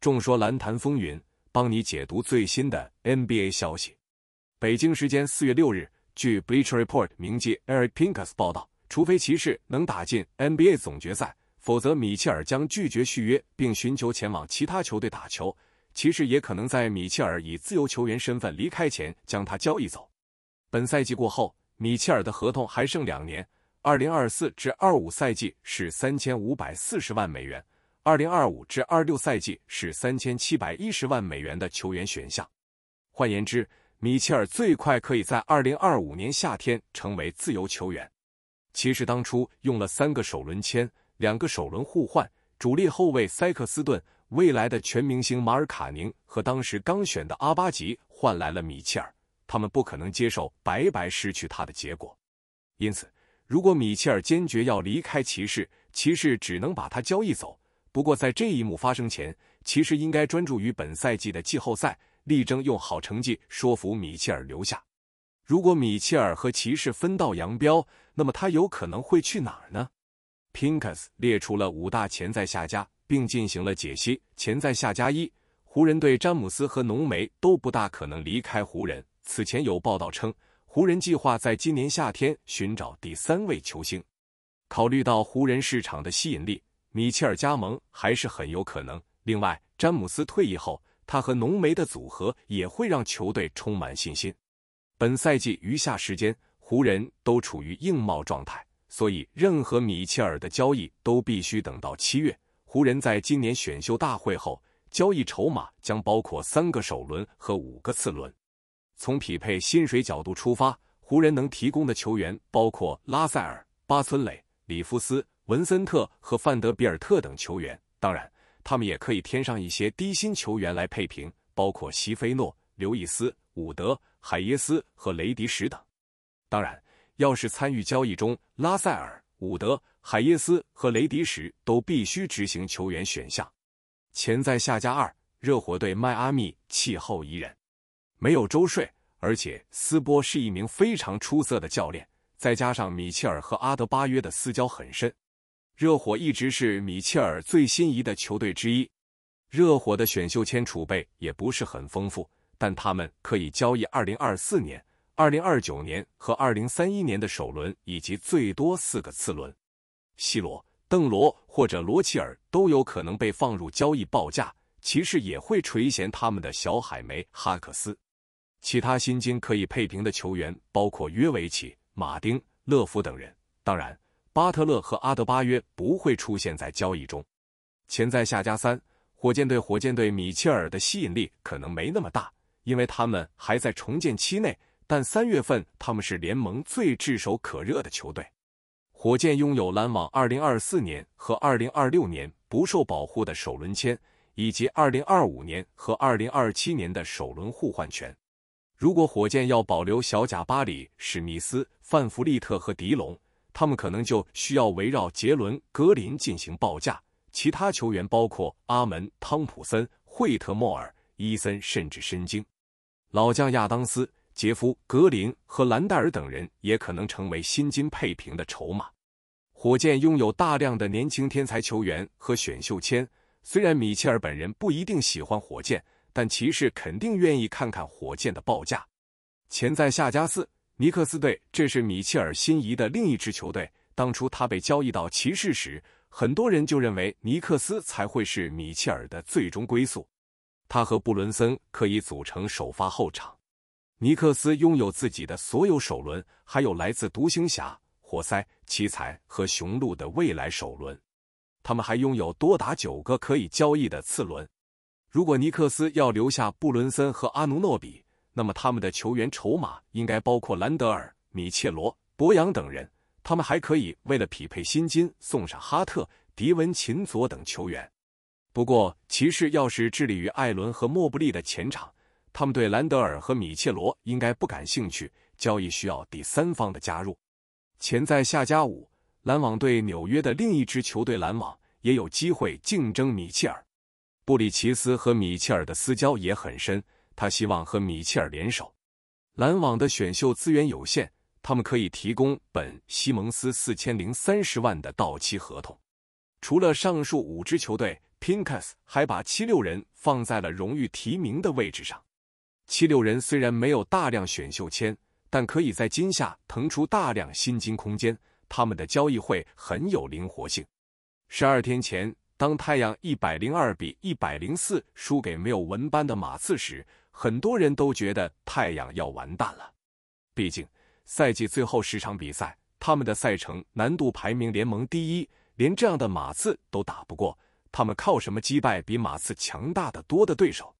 众说篮坛风云，帮你解读最新的 NBA 消息。北京时间四月六日，据《Beach l e Report r》名记 Eric Pinkus 报道，除非骑士能打进 NBA 总决赛，否则米切尔将拒绝续约，并寻求前往其他球队打球。骑士也可能在米切尔以自由球员身份离开前将他交易走。本赛季过后，米切尔的合同还剩两年，二零二四至二五赛季是三千五百四十万美元。二零二五至二六赛季是三千七百一十万美元的球员选项，换言之，米切尔最快可以在二零二五年夏天成为自由球员。骑士当初用了三个首轮签、两个首轮互换、主力后卫塞克斯顿、未来的全明星马尔卡宁和当时刚选的阿巴吉，换来了米切尔。他们不可能接受白白失去他的结果，因此，如果米切尔坚决要离开骑士，骑士只能把他交易走。不过，在这一幕发生前，骑士应该专注于本赛季的季后赛，力争用好成绩说服米切尔留下。如果米切尔和骑士分道扬镳，那么他有可能会去哪儿呢？Pincas 列出了五大潜在下家，并进行了解析。潜在下家一，湖人队詹姆斯和浓眉都不大可能离开湖人。此前有报道称，湖人计划在今年夏天寻找第三位球星。考虑到湖人市场的吸引力。米切尔加盟还是很有可能。另外，詹姆斯退役后，他和浓眉的组合也会让球队充满信心。本赛季余下时间，湖人都处于硬帽状态，所以任何米切尔的交易都必须等到七月。湖人在今年选秀大会后，交易筹码将包括三个首轮和五个次轮。从匹配薪水角度出发，湖人能提供的球员包括拉塞尔、巴村磊、里夫斯。文森特和范德比尔特等球员，当然，他们也可以添上一些低薪球员来配平，包括西菲诺、刘易斯、伍德、海耶斯和雷迪什等。当然，要是参与交易中，拉塞尔、伍德、海耶斯和雷迪什都必须执行球员选项。潜在下家二，热火队，迈阿密气候宜人，没有周税，而且斯波是一名非常出色的教练，再加上米切尔和阿德巴约的私交很深。热火一直是米切尔最心仪的球队之一，热火的选秀签储备也不是很丰富，但他们可以交易二零二四年、二零二九年和二零三一年的首轮以及最多四个次轮。西罗、邓罗或者罗齐尔都有可能被放入交易报价，骑士也会垂涎他们的小海梅哈克斯。其他薪金可以配平的球员包括约维奇、马丁、勒夫等人，当然。巴特勒和阿德巴约不会出现在交易中。潜在下家三：火箭队。火箭队米切尔的吸引力可能没那么大，因为他们还在重建期内。但三月份他们是联盟最炙手可热的球队。火箭拥有篮网2024年和2026年不受保护的首轮签，以及2025年和2027年的首轮互换权。如果火箭要保留小贾巴里、史密斯、范弗利特和迪龙，他们可能就需要围绕杰伦·格林进行报价，其他球员包括阿门、汤普森、惠特莫尔、伊森，甚至申京、老将亚当斯、杰夫·格林和兰戴尔等人也可能成为薪金配平的筹码。火箭拥有大量的年轻天才球员和选秀签，虽然米切尔本人不一定喜欢火箭，但骑士肯定愿意看看火箭的报价。潜在下家四。尼克斯队，这是米切尔心仪的另一支球队。当初他被交易到骑士时，很多人就认为尼克斯才会是米切尔的最终归宿。他和布伦森可以组成首发后场。尼克斯拥有自己的所有首轮，还有来自独行侠、活塞、奇才和雄鹿的未来首轮。他们还拥有多达九个可以交易的次轮。如果尼克斯要留下布伦森和阿努诺比，那么他们的球员筹码应该包括兰德尔、米切罗、博扬等人。他们还可以为了匹配薪金送上哈特、迪文琴佐等球员。不过，骑士要是致力于艾伦和莫布利的前场，他们对兰德尔和米切罗应该不感兴趣。交易需要第三方的加入。潜在下家五，篮网队纽约的另一支球队篮网也有机会竞争米切尔。布里奇斯和米切尔的私交也很深。他希望和米切尔联手。篮网的选秀资源有限，他们可以提供本·西蒙斯四千零三十万的到期合同。除了上述五支球队 p i n c a s 还把七六人放在了荣誉提名的位置上。七六人虽然没有大量选秀签，但可以在今夏腾出大量薪金空间，他们的交易会很有灵活性。十二天前，当太阳一百零二比一百零四输给没有文班的马刺时。很多人都觉得太阳要完蛋了，毕竟赛季最后十场比赛，他们的赛程难度排名联盟第一，连这样的马刺都打不过，他们靠什么击败比马刺强大的多的对手？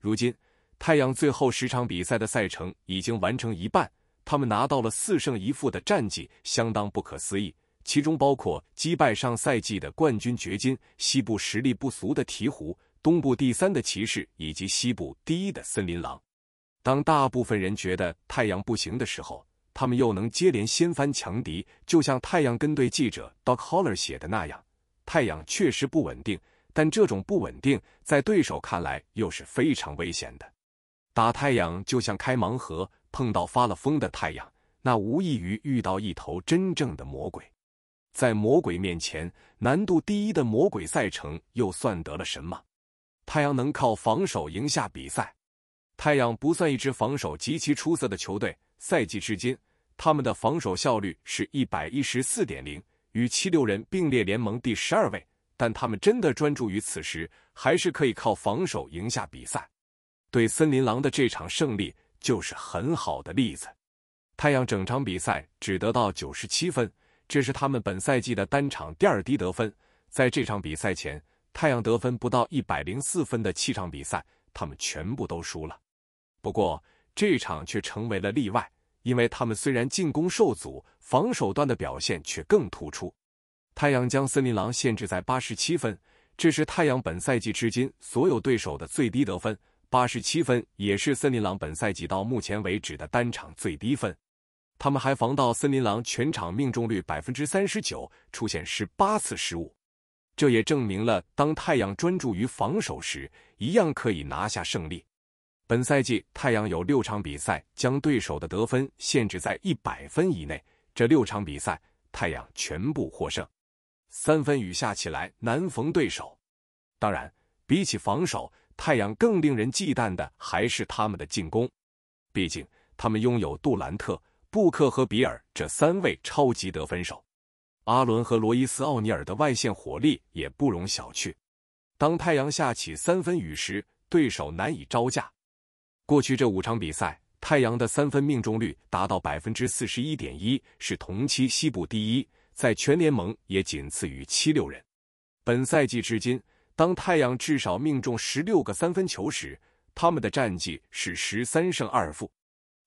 如今，太阳最后十场比赛的赛程已经完成一半，他们拿到了四胜一负的战绩，相当不可思议，其中包括击败上赛季的冠军掘金、西部实力不俗的鹈鹕。东部第三的骑士以及西部第一的森林狼，当大部分人觉得太阳不行的时候，他们又能接连掀翻强敌。就像太阳跟队记者 Doc Holler 写的那样，太阳确实不稳定，但这种不稳定在对手看来又是非常危险的。打太阳就像开盲盒，碰到发了疯的太阳，那无异于遇到一头真正的魔鬼。在魔鬼面前，难度第一的魔鬼赛程又算得了什么？太阳能靠防守赢下比赛。太阳不算一支防守极其出色的球队，赛季至今他们的防守效率是一百一十四点零，与七六人并列联盟第十二位。但他们真的专注于此时，还是可以靠防守赢下比赛。对森林狼的这场胜利就是很好的例子。太阳整场比赛只得到九十七分，这是他们本赛季的单场第二低得分。在这场比赛前。太阳得分不到一百零四分的七场比赛，他们全部都输了。不过这场却成为了例外，因为他们虽然进攻受阻，防守端的表现却更突出。太阳将森林狼限制在八十七分，这是太阳本赛季至今所有对手的最低得分。八十七分也是森林狼本赛季到目前为止的单场最低分。他们还防到森林狼全场命中率百分之三十九，出现十八次失误。这也证明了，当太阳专注于防守时，一样可以拿下胜利。本赛季太阳有六场比赛将对手的得分限制在一百分以内，这六场比赛太阳全部获胜。三分雨下起来难逢对手。当然，比起防守，太阳更令人忌惮的还是他们的进攻，毕竟他们拥有杜兰特、布克和比尔这三位超级得分手。阿伦和罗伊斯·奥尼尔的外线火力也不容小觑。当太阳下起三分雨时，对手难以招架。过去这五场比赛，太阳的三分命中率达到百分之四十一点一，是同期西部第一，在全联盟也仅次于七六人。本赛季至今，当太阳至少命中十六个三分球时，他们的战绩是十三胜二负。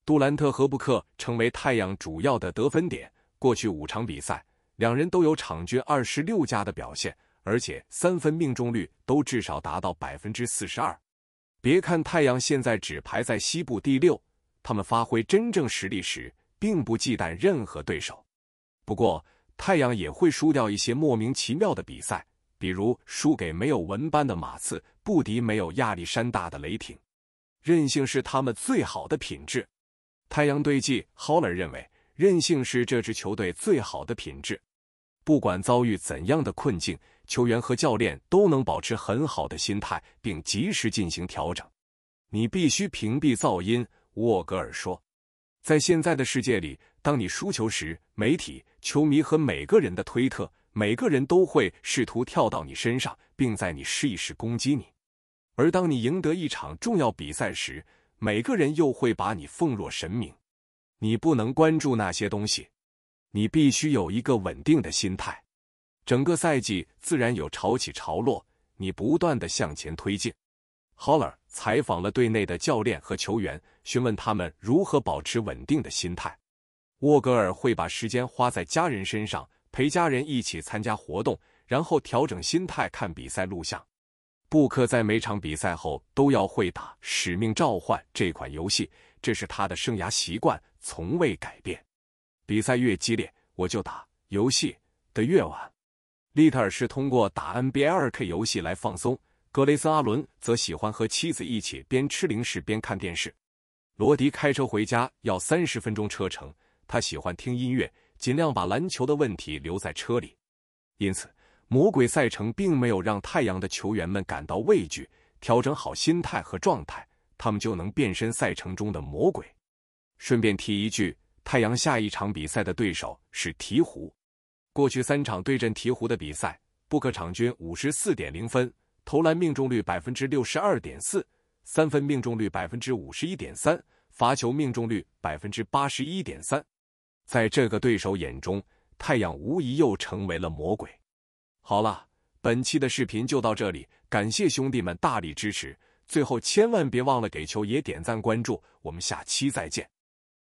杜兰特和布克成为太阳主要的得分点。过去五场比赛。两人都有场均二十六加的表现，而且三分命中率都至少达到百分之四十二。别看太阳现在只排在西部第六，他们发挥真正实力时，并不忌惮任何对手。不过，太阳也会输掉一些莫名其妙的比赛，比如输给没有文班的马刺，不敌没有亚历山大的雷霆。韧性是他们最好的品质。太阳队记 Holler 认为，韧性是这支球队最好的品质。不管遭遇怎样的困境，球员和教练都能保持很好的心态，并及时进行调整。你必须屏蔽噪音，沃格尔说。在现在的世界里，当你输球时，媒体、球迷和每个人的推特，每个人都会试图跳到你身上，并在你试意时攻击你；而当你赢得一场重要比赛时，每个人又会把你奉若神明。你不能关注那些东西。你必须有一个稳定的心态，整个赛季自然有潮起潮落，你不断的向前推进。豪尔采访了队内的教练和球员，询问他们如何保持稳定的心态。沃格尔会把时间花在家人身上，陪家人一起参加活动，然后调整心态看比赛录像。布克在每场比赛后都要会打《使命召唤》这款游戏，这是他的生涯习惯，从未改变。比赛越激烈，我就打游戏的越晚。利特尔是通过打 NBA 2 K 游戏来放松，格雷斯·阿伦则喜欢和妻子一起边吃零食边看电视。罗迪开车回家要三十分钟车程，他喜欢听音乐，尽量把篮球的问题留在车里。因此，魔鬼赛程并没有让太阳的球员们感到畏惧。调整好心态和状态，他们就能变身赛程中的魔鬼。顺便提一句。太阳下一场比赛的对手是鹈鹕。过去三场对阵鹈鹕的比赛，布克场均五十四点零分，投篮命中率百分之六十二点四，三分命中率百分之五十一点三，罚球命中率百分之八十一点三。在这个对手眼中，太阳无疑又成为了魔鬼。好了，本期的视频就到这里，感谢兄弟们大力支持。最后，千万别忘了给球爷点赞关注，我们下期再见。